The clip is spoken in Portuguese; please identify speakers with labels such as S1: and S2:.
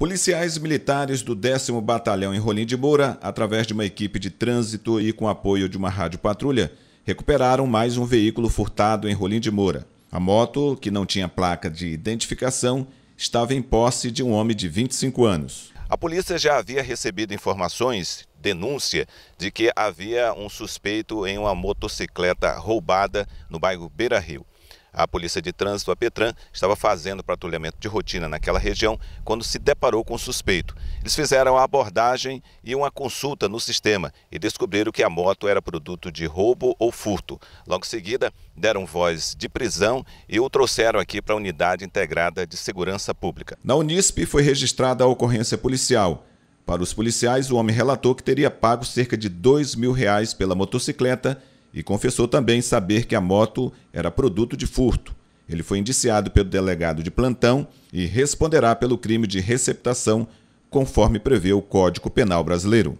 S1: Policiais militares do 10 Batalhão em Rolim de Moura, através de uma equipe de trânsito e com apoio de uma rádio patrulha, recuperaram mais um veículo furtado em Rolim de Moura. A moto, que não tinha placa de identificação, estava em posse de um homem de 25 anos. A polícia já havia recebido informações, denúncia, de que havia um suspeito em uma motocicleta roubada no bairro Beira Rio. A Polícia de Trânsito, a Petran, estava fazendo patrulhamento de rotina naquela região quando se deparou com o suspeito. Eles fizeram a abordagem e uma consulta no sistema e descobriram que a moto era produto de roubo ou furto. Logo em seguida, deram voz de prisão e o trouxeram aqui para a Unidade Integrada de Segurança Pública. Na Unisp foi registrada a ocorrência policial. Para os policiais, o homem relatou que teria pago cerca de R$ 2 mil reais pela motocicleta e confessou também saber que a moto era produto de furto. Ele foi indiciado pelo delegado de plantão e responderá pelo crime de receptação, conforme prevê o Código Penal Brasileiro.